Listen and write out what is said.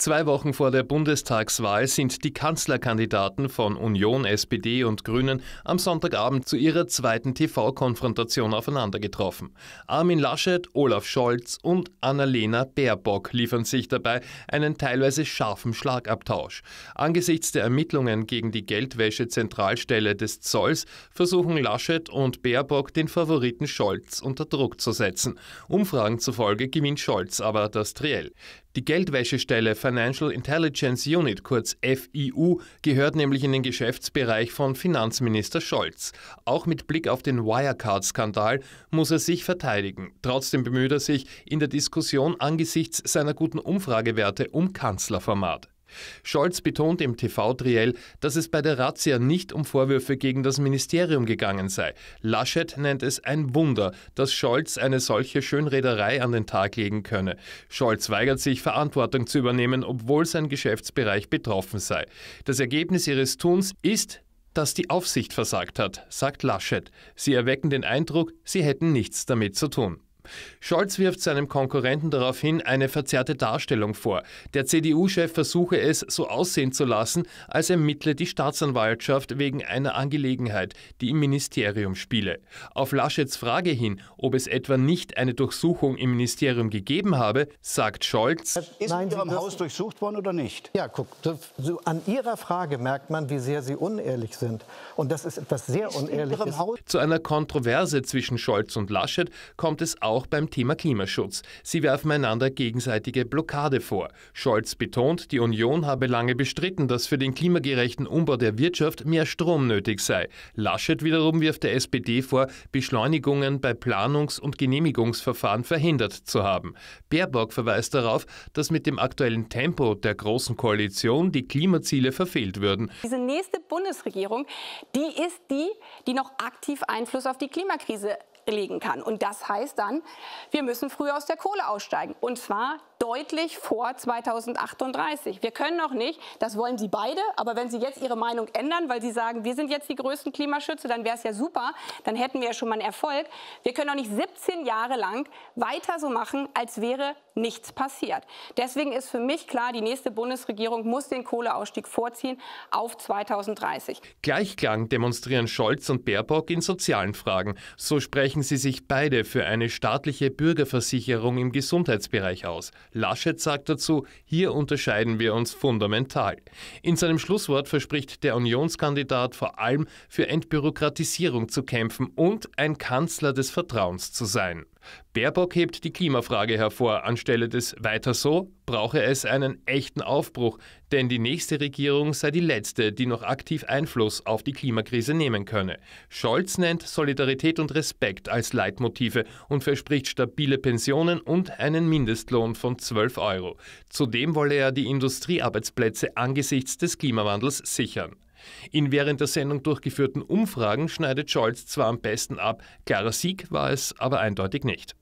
Zwei Wochen vor der Bundestagswahl sind die Kanzlerkandidaten von Union, SPD und Grünen am Sonntagabend zu ihrer zweiten TV-Konfrontation aufeinander getroffen. Armin Laschet, Olaf Scholz und Annalena Baerbock liefern sich dabei einen teilweise scharfen Schlagabtausch. Angesichts der Ermittlungen gegen die Geldwäsche-Zentralstelle des Zolls versuchen Laschet und Baerbock den Favoriten Scholz unter Druck zu setzen. Umfragen zufolge gewinnt Scholz aber das Triell. Die Geldwäschestelle Financial Intelligence Unit, kurz FIU, gehört nämlich in den Geschäftsbereich von Finanzminister Scholz. Auch mit Blick auf den Wirecard-Skandal muss er sich verteidigen. Trotzdem bemüht er sich in der Diskussion angesichts seiner guten Umfragewerte um Kanzlerformat. Scholz betont im TV-Triell, dass es bei der Razzia nicht um Vorwürfe gegen das Ministerium gegangen sei. Laschet nennt es ein Wunder, dass Scholz eine solche Schönrederei an den Tag legen könne. Scholz weigert sich, Verantwortung zu übernehmen, obwohl sein Geschäftsbereich betroffen sei. Das Ergebnis ihres Tuns ist, dass die Aufsicht versagt hat, sagt Laschet. Sie erwecken den Eindruck, sie hätten nichts damit zu tun. Scholz wirft seinem Konkurrenten daraufhin eine verzerrte Darstellung vor. Der CDU-Chef versuche es so aussehen zu lassen, als ermittle die Staatsanwaltschaft wegen einer Angelegenheit, die im Ministerium spiele. Auf Laschets Frage hin, ob es etwa nicht eine Durchsuchung im Ministerium gegeben habe, sagt Scholz. Ist Nein, in Ihrem Haus durchsucht worden oder nicht? Ja, guck, das, an Ihrer Frage merkt man, wie sehr Sie unehrlich sind. Und das ist etwas sehr Unehrliches. Zu einer Kontroverse zwischen Scholz und Laschet kommt es auch auch beim Thema Klimaschutz. Sie werfen einander gegenseitige Blockade vor. Scholz betont, die Union habe lange bestritten, dass für den klimagerechten Umbau der Wirtschaft mehr Strom nötig sei. Laschet wiederum wirft der SPD vor, Beschleunigungen bei Planungs- und Genehmigungsverfahren verhindert zu haben. Baerbock verweist darauf, dass mit dem aktuellen Tempo der Großen Koalition die Klimaziele verfehlt würden. Diese nächste Bundesregierung, die ist die, die noch aktiv Einfluss auf die Klimakrise liegen kann. Und das heißt dann, wir müssen früher aus der Kohle aussteigen. Und zwar deutlich vor 2038. Wir können noch nicht, das wollen Sie beide, aber wenn Sie jetzt Ihre Meinung ändern, weil Sie sagen, wir sind jetzt die größten Klimaschützer, dann wäre es ja super, dann hätten wir ja schon mal einen Erfolg. Wir können doch nicht 17 Jahre lang weiter so machen, als wäre nichts passiert. Deswegen ist für mich klar, die nächste Bundesregierung muss den Kohleausstieg vorziehen auf 2030. Gleichklang demonstrieren Scholz und Baerbock in sozialen Fragen. So sprechen sie sich beide für eine staatliche Bürgerversicherung im Gesundheitsbereich aus. Laschet sagt dazu, hier unterscheiden wir uns fundamental. In seinem Schlusswort verspricht der Unionskandidat vor allem für Entbürokratisierung zu kämpfen und ein Kanzler des Vertrauens zu sein. Baerbock hebt die Klimafrage hervor anstelle des Weiter so brauche es einen echten Aufbruch, denn die nächste Regierung sei die letzte, die noch aktiv Einfluss auf die Klimakrise nehmen könne. Scholz nennt Solidarität und Respekt als Leitmotive und verspricht stabile Pensionen und einen Mindestlohn von 12 Euro. Zudem wolle er die Industriearbeitsplätze angesichts des Klimawandels sichern. In während der Sendung durchgeführten Umfragen schneidet Scholz zwar am besten ab, klarer Sieg war es aber eindeutig nicht.